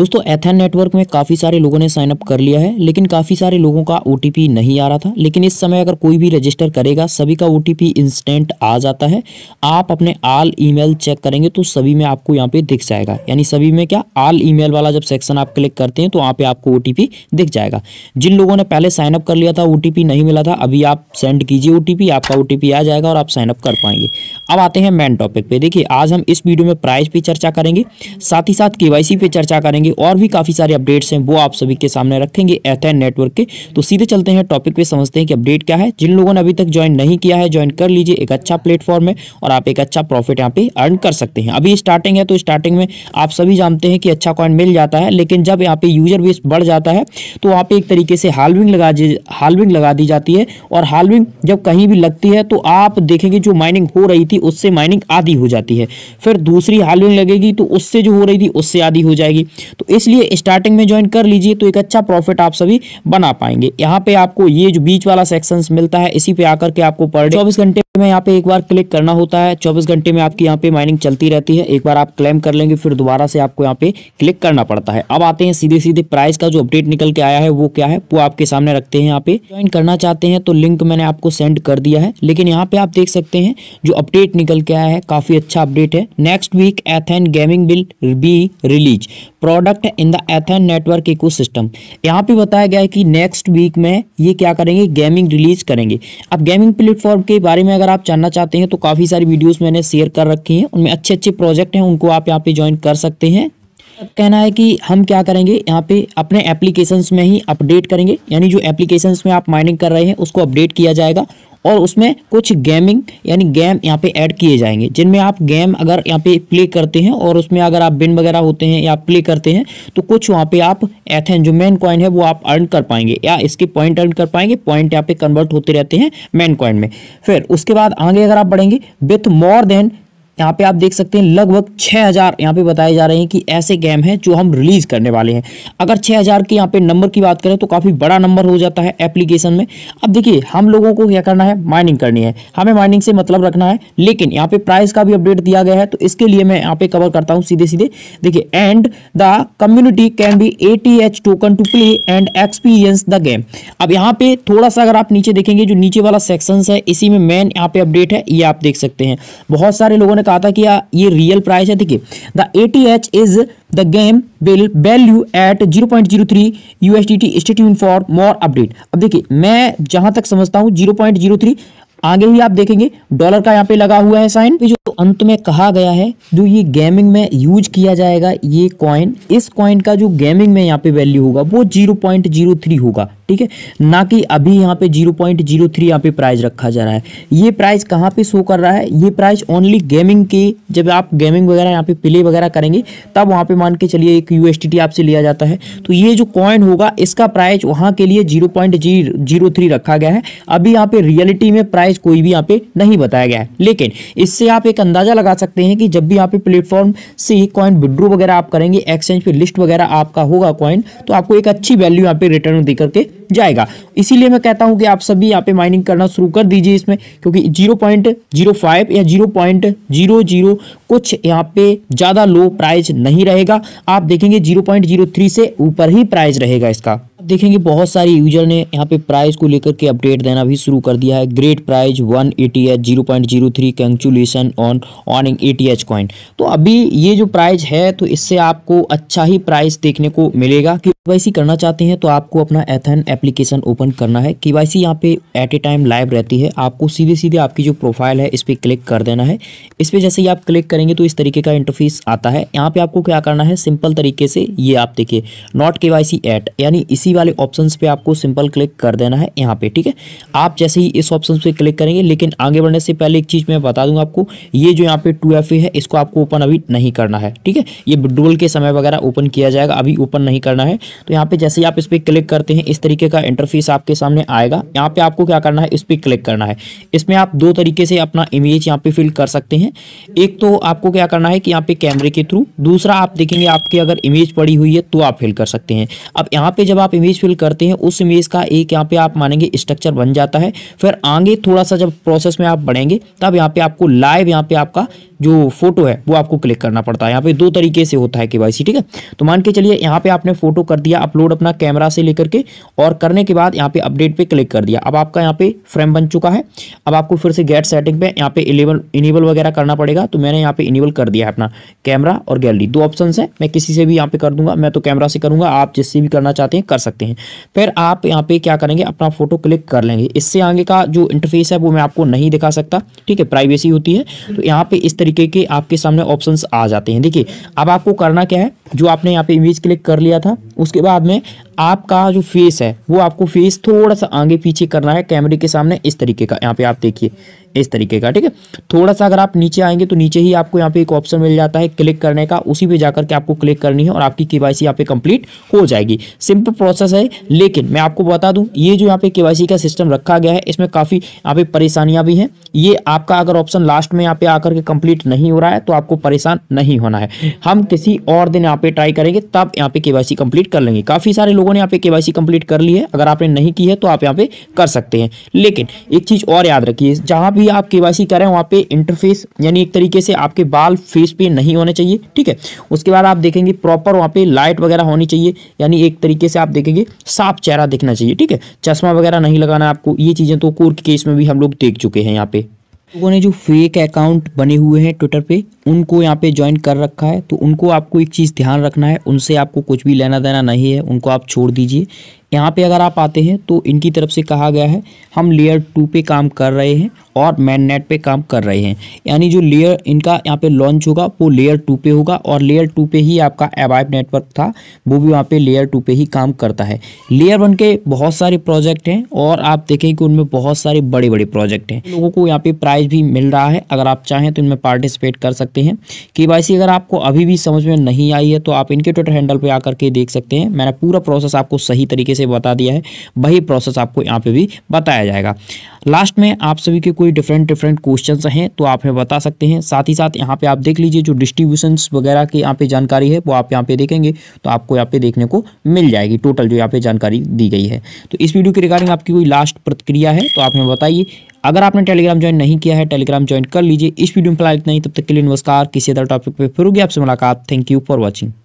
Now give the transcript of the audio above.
दोस्तों Ethan network में काफ़ी सारे लोगों ने साइनअप कर लिया है लेकिन काफ़ी सारे लोगों का ओ नहीं आ रहा था लेकिन इस समय अगर कोई भी रजिस्टर करेगा सभी का ओ इंस्टेंट आ जाता है आप अपने आल ईमेल चेक करेंगे तो सभी में आपको यहाँ पे दिख जाएगा यानी सभी में क्या आल ईमेल वाला जब सेक्शन आप क्लिक करते हैं तो वहाँ पे आपको ओ दिख जाएगा जिन लोगों ने पहले साइन अप कर लिया था ओ नहीं मिला था अभी आप सेंड कीजिए ओ आपका ओ आ जाएगा और आप साइनअप कर पाएंगे अब आते हैं मेन टॉपिक पे देखिए आज हम इस वीडियो में प्राइस पे चर्चा करेंगे साथ ही साथ के पे चर्चा करेंगे वाली और भी काफ़ी सारे अपडेट्स हैं वो आप सभी के सामने रखेंगे एथेन नेटवर्क के तो सीधे चलते हैं टॉपिक पे समझते हैं कि अपडेट क्या है जिन लोगों ने अभी तक ज्वाइन नहीं किया है ज्वाइन कर लीजिए एक अच्छा प्लेटफॉर्म है और आप एक अच्छा प्रॉफिट यहाँ पे अर्न कर सकते हैं अभी स्टार्टिंग है तो स्टार्टिंग में आप सभी जानते हैं कि अच्छा कॉइन मिल जाता है लेकिन जब यहाँ पे यूजर बेस बढ़ जाता है तो वहाँ पे एक तरीके से हालविंग लगा हालविंग लगा दी जाती है और हालविंग जब कहीं भी लगती है तो आप देखेंगे जो माइनिंग हो रही थी उससे माइनिंग आधी हो जाती है फिर दूसरी हालविंग लगेगी तो उससे जो हो रही थी उससे आधी हो जाएगी तो इसलिए स्टार्टिंग में ज्वाइन कर लीजिए तो एक अच्छा प्रॉफिट आप सभी बना पाएंगे यहाँ पे आपको ये जो बीच वाला सेक्शन मिलता है इसी पे आकर के आपको पर डे चौबीस घंटे में यहाँ पे एक बार क्लिक करना होता है चौबीस घंटे में आपकी यहाँ पे माइनिंग चलती रहती है एक बार आप क्लेम कर लेंगे फिर दोबारा से आपको यहाँ पे क्लिक करना पड़ता है अब आते हैं सीधे सीधे प्राइस का जो अपडेट निकल के आया है वो क्या है वो आपके सामने रखते हैं यहाँ पे ज्वाइन करना चाहते हैं तो लिंक मैंने आपको सेंड कर दिया है लेकिन यहाँ पे आप देख सकते हैं जो अपडेट निकल के आया है काफी अच्छा अपडेट है next week Ethan gaming bill be release product product in the Ethan network ecosystem यहाँ पर बताया गया है कि नेक्स्ट वीक में ये क्या करेंगे गेमिंग रिलीज करेंगे अब गेमिंग प्लेटफॉर्म के बारे में अगर आप जानना चाहते हैं तो काफ़ी सारी वीडियोज़ मैंने शेयर कर रखी हैं उनमें अच्छे अच्छे प्रोजेक्ट हैं उनको आप यहाँ पर ज्वाइन कर सकते हैं कहना है कि हम क्या करेंगे यहाँ पे अपने एप्लीकेशंस में ही अपडेट करेंगे यानी जो एप्लीकेशंस में आप माइनिंग कर रहे हैं उसको अपडेट किया जाएगा और उसमें कुछ गेमिंग यानी गेम यहाँ पे ऐड किए जाएंगे जिनमें आप गेम अगर यहाँ पे प्ले करते हैं और उसमें अगर आप बिन वगैरह होते हैं या प्ले करते हैं तो कुछ वहाँ पे आप एथेन जो मेन कॉइन है वो आप अर्न कर पाएंगे या इसके पॉइंट अर्न कर पाएंगे पॉइंट यहाँ पे कन्वर्ट होते रहते हैं मेन कॉइन में फिर उसके बाद आगे अगर आप बढ़ेंगे विथ मोर देन यहाँ पे आप देख सकते हैं लगभग 6000 हज़ार यहाँ पे बताए जा रहे हैं कि ऐसे गेम हैं जो हम रिलीज़ करने वाले हैं अगर 6000 के यहाँ पे नंबर की बात करें तो काफ़ी बड़ा नंबर हो जाता है एप्लीकेशन में अब देखिए हम लोगों को क्या करना है माइनिंग करनी है हमें माइनिंग से मतलब रखना है लेकिन यहाँ पे प्राइस का भी अपडेट दिया गया है तो इसके लिए मैं यहाँ पे कवर करता हूँ सीधे सीधे देखिए and the community can be a token to play and experience the game अब यहाँ पे थोड़ा सा अगर आप नीचे देखेंगे जो नीचे वाला सेक्शन है इसी में मेन यहाँ पे अपडेट है ये आप देख सकते हैं बहुत सारे लोगों ने बताता कि हाँ, ये रियल प्राइस है देखिए the A T H is the game bill value at zero point zero three U S T T stay tuned for more update अब देखिए मैं जहां तक समझता हूँ जीरो पॉइंट जीरो थ्री आगे ही आप देखेंगे डॉलर का यहाँ पे लगा हुआ है साइन जो अंत में कहा गया है जो ये गेमिंग में यूज किया जाएगा ये कॉइन इस कॉइन का जो गेमिंग में यहाँ पे वैल्यू होगा वो जीरो पॉइंट जीरो थ्री होगा ठीक है ना कि अभी यहाँ पे जीरो पॉइंट जीरो थ्री यहाँ पे प्राइस रखा जा रहा है ये प्राइस कहाँ पे शो कर रहा है ये प्राइस ओनली गेमिंग की जब आप गेमिंग वगैरह यहाँ पे प्ले वगैरह करेंगे तब वहाँ पे मान के चलिए एक यू आपसे लिया जाता है तो ये जो कॉइन होगा इसका प्राइस वहाँ के लिए जीरो रखा गया है अभी यहाँ पे रियलिटी में प्राइस कोई भी यहाँ पे नहीं बताया गया है लेकिन इससे आप एक अंदाजा लगा सकते हैं कि जब भी यहाँ पे प्लेटफॉर्म से कॉइन विड्रो वगैरह आप करेंगे एक्सचेंज पे लिस्ट वगैरह आपका होगा कॉइन तो आपको एक अच्छी वैल्यू यहाँ पे रिटर्न दे करके जाएगा इसीलिए मैं कहता हूँ कि आप सभी यहाँ पे माइनिंग करना शुरू कर दीजिए इसमें क्योंकि जीरो पॉइंट जीरो फाइव या जीरो पॉइंट जीरो जीरो कुछ यहाँ पे ज़्यादा लो प्राइज नहीं रहेगा आप देखेंगे जीरो पॉइंट जीरो थ्री से ऊपर ही प्राइज रहेगा इसका देखेंगे बहुत सारे यूजर ने यहाँ पे प्राइस को लेकर के अपडेट देना भी शुरू कर दिया है great price one A T H zero point zero three congratulation on owning A T H coin तो अभी ये जो प्राइस है तो इससे आपको अच्छा ही प्राइस देखने को मिलेगा कि वाई करना चाहते हैं तो आपको अपना एथन एप्लीकेशन ओपन करना है के वाई यहाँ पे एट ए टाइम लाइव रहती है आपको सीधे सीधे आपकी जो प्रोफाइल है इस पर क्लिक कर देना है इस पर जैसे ही आप क्लिक करेंगे तो इस तरीके का इंटरफेस आता है यहाँ पे आपको क्या करना है सिंपल तरीके से ये आप देखिए नॉट के वाई सी एट यानी इसी वाले ऑप्शन पे आपको सिंपल क्लिक कर देना है यहाँ पे ठीक है आप जैसे ही इस ऑप्शन पे क्लिक करेंगे लेकिन आगे बढ़ने से पहले एक चीज़ मैं बता दूंगा आपको ये जो यहाँ पे टू एफ है इसको आपको ओपन अभी नहीं करना है ठीक है ये विड्रोल के समय वगैरह ओपन किया जाएगा अभी ओपन नहीं करना है तो यहाँ पे जैसे ही आप इस पर क्लिक करते हैं इस तरीके का इंटरफेस आपके सामने आएगा यहाँ पे आपको क्या करना है इस पर क्लिक करना है इसमें आप दो तरीके से अपना इमेज यहाँ पे फिल कर सकते हैं एक तो आपको क्या करना है कि यहाँ पे कैमरे के थ्रू दूसरा आप देखेंगे आपकी अगर इमेज पड़ी हुई है तो आप फिल कर सकते हैं अब यहाँ पे जब आप इमेज फिल करते हैं उस इमेज का एक यहाँ पे आप मानेंगे स्ट्रक्चर बन जाता है फिर आगे थोड़ा सा जब प्रोसेस में आप बढ़ेंगे तब यहाँ पे आपको लाइव यहाँ पे आपका जो फोटो है वो आपको क्लिक करना पड़ता है यहाँ पे दो तरीके से होता है के ठीक है तो मान के चलिए यहाँ पे आपने फोटो कर दिया अपलोड अपना कैमरा से लेकर के और करने के बाद यहाँ पे अपडेट पे क्लिक कर दिया अब आपका यहाँ पे फ्रेम बन चुका है अब आपको फिर से गेट सेटिंग पे यहाँ पे इलेबल इनेबल वगैरह करना पड़ेगा तो मैंने यहाँ पे इनेबल कर दिया है अपना कैमरा और गैलरी दो ऑप्शन है मैं किसी से भी यहाँ पे कर दूंगा मैं तो कैमरा से करूंगा आप जिससे भी करना चाहते हैं कर सकते हैं फिर आप यहाँ पे क्या करेंगे अपना फोटो क्लिक कर लेंगे इससे आगे का जो इंटरफेस है वो मैं आपको नहीं दिखा सकता ठीक है प्राइवेसी होती है तो यहाँ पे इस तरीके तरीके के आपके सामने ऑप्शन आ जाते हैं देखिए अब आपको करना क्या है जो आपने यहाँ पे इमेज क्लिक कर लिया था उसके बाद में आपका जो फेस है वो आपको फेस थोड़ा सा आगे पीछे करना है कैमरे के सामने इस तरीके का यहाँ पे आप देखिए इस तरीके का ठीक है थोड़ा सा अगर आप नीचे आएंगे तो नीचे ही आपको यहाँ पे एक ऑप्शन मिल जाता है क्लिक करने का उसी पे जाकर के आपको क्लिक करनी है और आपकी के वाई यहाँ पे कंप्लीट हो जाएगी सिंपल प्रोसेस है लेकिन मैं आपको बता दूं ये जो यहाँ पे के का सिस्टम रखा गया है इसमें काफ़ी यहाँ पे परेशानियाँ भी हैं ये आपका अगर ऑप्शन लास्ट में यहाँ पे आकर के कंप्लीट नहीं हो रहा है तो आपको परेशान नहीं होना है हम किसी और दिन यहाँ पे ट्राई करेंगे तब यहाँ पे केवाईसी कंप्लीट कर लेंगे काफ़ी सारे लोगों ने यहाँ पे केवाईसी कंप्लीट कर ली है अगर आपने नहीं की है तो आप यहाँ पे कर सकते हैं लेकिन एक चीज़ और याद रखिए जहाँ भी आप केवाईसी करें वहाँ पे इंटरफेस यानी एक तरीके से आपके बाल फेस पे नहीं होने चाहिए ठीक है उसके बाद आप देखेंगे प्रॉपर वहाँ पे लाइट वगैरह होनी चाहिए यानी एक तरीके से आप देखेंगे साफ चेहरा दिखना चाहिए ठीक है चश्मा वगैरह नहीं लगाना आपको ये चीज़ें तो कोर्ट केस में भी हम लोग देख चुके हैं यहाँ पे लोगों ने जो फेक अकाउंट बने हुए हैं ट्विटर पे उनको यहाँ पे ज्वाइन कर रखा है तो उनको आपको एक चीज़ ध्यान रखना है उनसे आपको कुछ भी लेना देना नहीं है उनको आप छोड़ दीजिए यहाँ पे अगर आप आते हैं तो इनकी तरफ से कहा गया है हम लेयर टू पे काम कर रहे हैं और मैन नेट पे काम कर रहे हैं यानी जो लेयर इनका यहाँ पे लॉन्च होगा वो लेयर टू पे होगा और लेयर टू पे ही आपका एवाइव नेटवर्क था वो भी वहाँ पे लेयर टू पे ही काम करता है लेयर वन के बहुत सारे प्रोजेक्ट हैं और आप देखें कि उनमें बहुत सारे बड़े बड़े प्रोजेक्ट हैं लोगों को यहाँ पे प्राइज भी मिल रहा है अगर आप चाहें तो इनमें पार्टिसिपेट कर सकते हैं के अगर आपको अभी भी समझ में नहीं आई है तो आप इनके ट्विटर हैंडल पर आकर के देख सकते हैं मैंने पूरा प्रोसेस आपको सही तरीके से से बता दिया है वही प्रोसेस आपको यहाँ पे भी बताया जाएगा लास्ट में आप सभी के कोई डिफरेंट डिफरेंट क्वेश्चन हैं तो आप हमें बता सकते हैं साथ ही साथ यहाँ पे आप देख लीजिए जो डिस्ट्रीब्यूशन वगैरह की यहाँ पे जानकारी है वो आप यहाँ पे देखेंगे तो आपको यहाँ पे देखने को मिल जाएगी टोटल जो यहाँ पे जानकारी दी गई है तो इस वीडियो के रिगार्डिंग आपकी कोई लास्ट प्रतिक्रिया है तो आप हमें बताइए अगर आपने टेलीग्राम ज्वाइन नहीं किया है टेलीग्राम ज्वाइन कर लीजिए इस वीडियो में फिलहाल इतना ही तब तक के लिए नमस्कार किसी अदर टॉपिक पर फिर होगी आपसे मुलाकात थैंक यू फॉर वॉचिंग